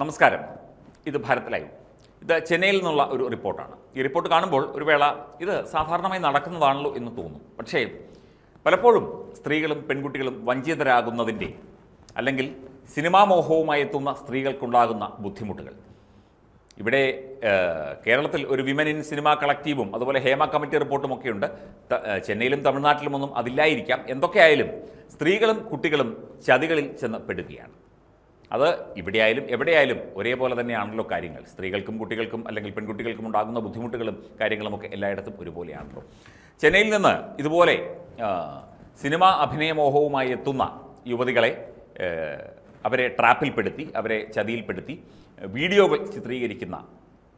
നമസ്കാരം ഇത് ഭാരത് ലൈവ് ഇത് ചെന്നൈയിൽ നിന്നുള്ള ഒരു റിപ്പോർട്ടാണ് ഈ റിപ്പോർട്ട് കാണുമ്പോൾ ഒരു വേള ഇത് സാധാരണമായി നടക്കുന്നതാണല്ലോ എന്ന് തോന്നും പക്ഷേ പലപ്പോഴും സ്ത്രീകളും പെൺകുട്ടികളും വഞ്ചിതരാകുന്നതിൻ്റെ അല്ലെങ്കിൽ സിനിമാ മോഹവുമായി എത്തുന്ന സ്ത്രീകൾക്കുണ്ടാകുന്ന ബുദ്ധിമുട്ടുകൾ ഇവിടെ കേരളത്തിൽ ഒരു വിമൻ ഇൻ സിനിമ കളക്റ്റീവും അതുപോലെ ഹേമ കമ്മിറ്റി റിപ്പോർട്ടും ഒക്കെ ഉണ്ട് ചെന്നൈയിലും തമിഴ്നാട്ടിലുമൊന്നും അതില്ലായിരിക്കാം എന്തൊക്കെയായാലും സ്ത്രീകളും കുട്ടികളും ചതികളിൽ ചെന്ന് പെടുകയാണ് അത് ഇവിടെയായാലും എവിടെയായാലും ഒരേപോലെ തന്നെയാണല്ലോ കാര്യങ്ങൾ സ്ത്രീകൾക്കും കുട്ടികൾക്കും അല്ലെങ്കിൽ പെൺകുട്ടികൾക്കും ഉണ്ടാകുന്ന ബുദ്ധിമുട്ടുകളും കാര്യങ്ങളുമൊക്കെ എല്ലായിടത്തും ഒരുപോലെയാണല്ലോ ചെന്നൈയിൽ നിന്ന് ഇതുപോലെ സിനിമ അഭിനയമോഹവുമായി എത്തുന്ന യുവതികളെ അവരെ ട്രാപ്പിൽപ്പെടുത്തി അവരെ ചതിയിൽപ്പെടുത്തി വീഡിയോകൾ ചിത്രീകരിക്കുന്ന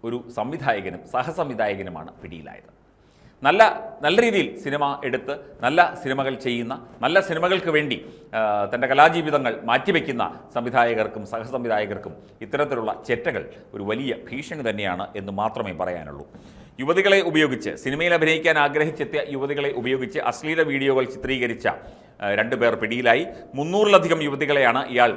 ഒരു സംവിധായകനും സഹസംവിധായകനുമാണ് പിടിയിലായത് നല്ല നല്ല രീതിയിൽ സിനിമ എടുത്ത് നല്ല സിനിമകൾ ചെയ്യുന്ന നല്ല സിനിമകൾക്ക് വേണ്ടി തൻ്റെ കലാജീവിതങ്ങൾ മാറ്റിവെക്കുന്ന സംവിധായകർക്കും സഹസംവിധായകർക്കും ഇത്തരത്തിലുള്ള ചെറ്റകൾ ഒരു വലിയ ഭീഷണി തന്നെയാണ് എന്ന് മാത്രമേ പറയാനുള്ളൂ യുവതികളെ ഉപയോഗിച്ച് സിനിമയിൽ അഭിനയിക്കാൻ ആഗ്രഹിച്ചെത്തിയ യുവതികളെ ഉപയോഗിച്ച് അശ്ലീല വീഡിയോകൾ ചിത്രീകരിച്ച പേർ പിടിയിലായി മുന്നൂറിലധികം യുവതികളെയാണ് ഇയാൾ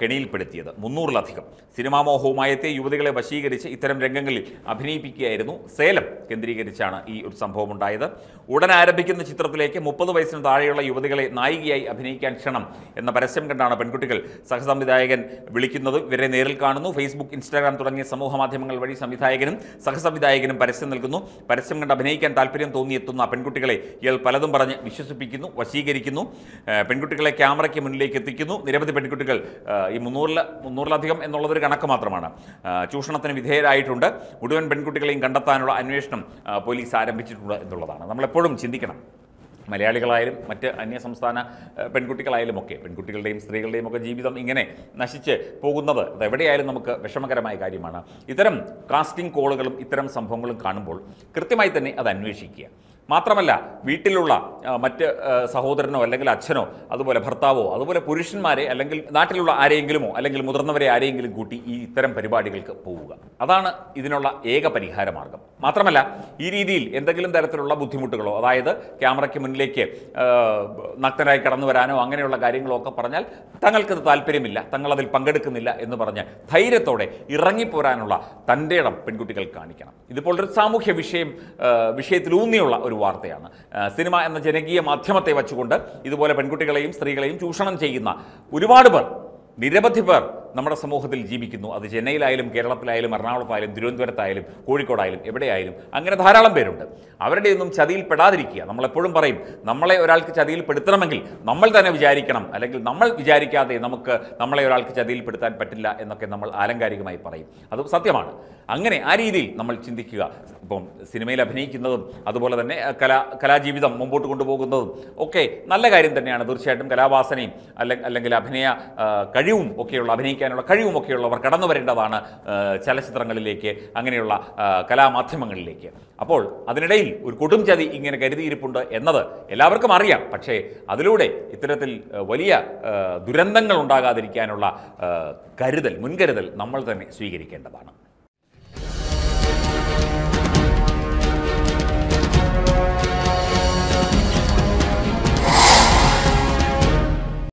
കെണിയിൽപ്പെടുത്തിയത് മുന്നൂറിലധികം സിനിമാ മോഹവുമായി യുവതികളെ വശീകരിച്ച് ഇത്തരം രംഗങ്ങളിൽ അഭിനയിപ്പിക്കുകയായിരുന്നു സേലം കേന്ദ്രീകരിച്ചാണ് ഈ ഒരു സംഭവം ഉണ്ടായത് ഉടൻ ആരംഭിക്കുന്ന ചിത്രത്തിലേക്ക് മുപ്പത് വയസ്സിന് താഴെയുള്ള യുവതികളെ നായികയായി അഭിനയിക്കാൻ ക്ഷണം എന്ന പരസ്യം കണ്ടാണ് പെൺകുട്ടികൾ സഹസംവിധായകൻ വിളിക്കുന്നത് ഇവരെ നേരിൽ കാണുന്നു ഫേസ്ബുക്ക് ഇൻസ്റ്റാഗ്രാം തുടങ്ങിയ സമൂഹ മാധ്യമങ്ങൾ വഴി സംവിധായകനും സഹസംവിധായകനും പരസ്യം നൽകുന്നു പരസ്യം കണ്ട് അഭിനയിക്കാൻ താല്പര്യം തോന്നിയെത്തുന്ന പെൺകുട്ടികളെ ഇയാൾ പലതും പറഞ്ഞ് വിശ്വസിപ്പിക്കുന്നു വശീകരിക്കുന്നു പെൺകുട്ടികളെ ക്യാമറയ്ക്ക് മുന്നിലേക്ക് എത്തിക്കുന്നു നിരവധി പെൺകുട്ടികൾ ഈ മുന്നൂറിൽ മുന്നൂറിലധികം എന്നുള്ളതൊരു കണക്ക് മാത്രമാണ് ചൂഷണത്തിന് വിധേയരായിട്ടുണ്ട് മുഴുവൻ പെൺകുട്ടികളെയും കണ്ടെത്താനുള്ള അന്വേഷണം പോലീസ് ആരംഭിച്ചിട്ടുണ്ട് എന്നുള്ളതാണ് നമ്മളെപ്പോഴും ചിന്തിക്കണം മലയാളികളായാലും മറ്റ് അന്യ സംസ്ഥാന പെൺകുട്ടികളായാലും ഒക്കെ പെൺകുട്ടികളുടെയും സ്ത്രീകളുടെയും ഒക്കെ ജീവിതം ഇങ്ങനെ നശിച്ച് പോകുന്നത് അതെവിടെയായാലും നമുക്ക് വിഷമകരമായ കാര്യമാണ് ഇത്തരം കാസ്റ്റിംഗ് കോളുകളും ഇത്തരം സംഭവങ്ങളും കാണുമ്പോൾ കൃത്യമായി തന്നെ അത് അന്വേഷിക്കുക മാത്രമല്ല വീട്ടിലുള്ള മറ്റ് സഹോദരനോ അല്ലെങ്കിൽ അച്ഛനോ അതുപോലെ ഭർത്താവോ അതുപോലെ പുരുഷന്മാരെ അല്ലെങ്കിൽ നാട്ടിലുള്ള ആരെയെങ്കിലുമോ അല്ലെങ്കിൽ മുതിർന്നവരെ ആരെയെങ്കിലും കൂട്ടി ഈ ഇത്തരം പരിപാടികൾക്ക് പോവുക അതാണ് ഇതിനുള്ള ഏക പരിഹാര മാർഗം മാത്രമല്ല ഈ രീതിയിൽ എന്തെങ്കിലും തരത്തിലുള്ള ബുദ്ധിമുട്ടുകളോ അതായത് ക്യാമറയ്ക്ക് മുന്നിലേക്ക് നഗ്നരായി കടന്നു വരാനോ അങ്ങനെയുള്ള കാര്യങ്ങളോ ഒക്കെ പറഞ്ഞാൽ തങ്ങൾക്കത് താല്പര്യമില്ല തങ്ങളതിൽ പങ്കെടുക്കുന്നില്ല എന്ന് പറഞ്ഞ് ധൈര്യത്തോടെ ഇറങ്ങിപ്പോരാനുള്ള തൻ്റെ ഇടം പെൺകുട്ടികൾ കാണിക്കണം ഇതിപ്പോൾ ഒരു സാമൂഹ്യ വിഷയം വിഷയത്തിലൂന്നിയുള്ള ഒരു വാർത്തയാണ് സിനിമ എന്ന ജനകീയ മാധ്യമത്തെ വച്ചുകൊണ്ട് ഇതുപോലെ പെൺകുട്ടികളെയും സ്ത്രീകളെയും ചൂഷണം ചെയ്യുന്ന ഒരുപാട് പേർ നിരവധി പേർ നമ്മുടെ സമൂഹത്തിൽ ജീവിക്കുന്നു അത് ചെന്നൈയിലായാലും കേരളത്തിലായാലും എറണാകുളത്തായാലും തിരുവനന്തപുരത്തായാലും കോഴിക്കോടായാലും എവിടെയായാലും അങ്ങനെ ധാരാളം പേരുണ്ട് അവരുടെയൊന്നും ചതിയിൽ പെടാതിരിക്കുക നമ്മളെപ്പോഴും പറയും നമ്മളെ ഒരാൾക്ക് ചതിയിൽ പെടുത്തണമെങ്കിൽ നമ്മൾ തന്നെ വിചാരിക്കണം അല്ലെങ്കിൽ നമ്മൾ വിചാരിക്കാതെ നമുക്ക് നമ്മളെ ഒരാൾക്ക് ചതിയിൽ പെടുത്താൻ പറ്റില്ല എന്നൊക്കെ നമ്മൾ ആലങ്കാരികമായി പറയും അത് സത്യമാണ് അങ്ങനെ ആ രീതിയിൽ നമ്മൾ ചിന്തിക്കുക ഇപ്പം സിനിമയിൽ അഭിനയിക്കുന്നതും അതുപോലെ തന്നെ കലാ കലാജീവിതം മുമ്പോട്ട് കൊണ്ടുപോകുന്നതും ഒക്കെ നല്ല കാര്യം തന്നെയാണ് തീർച്ചയായിട്ടും കലാവാസനയും അല്ലെങ്കിൽ അല്ലെങ്കിൽ അഭിനയ കഴിവും ഒക്കെയുള്ള അഭിനയിക്കാൻ വായിക്കാനുള്ള കഴിവുമൊക്കെയുള്ളവർ കടന്നു വരേണ്ടതാണ് ചലച്ചിത്രങ്ങളിലേക്ക് അങ്ങനെയുള്ള കലാമാധ്യമങ്ങളിലേക്ക് അപ്പോൾ അതിനിടയിൽ ഒരു കൊടും ചതി ഇങ്ങനെ കരുതിയിരിപ്പുണ്ട് എന്നത് എല്ലാവർക്കും അറിയാം പക്ഷേ അതിലൂടെ ഇത്തരത്തിൽ വലിയ ദുരന്തങ്ങൾ ഉണ്ടാകാതിരിക്കാനുള്ള കരുതൽ മുൻകരുതൽ നമ്മൾ തന്നെ സ്വീകരിക്കേണ്ടതാണ്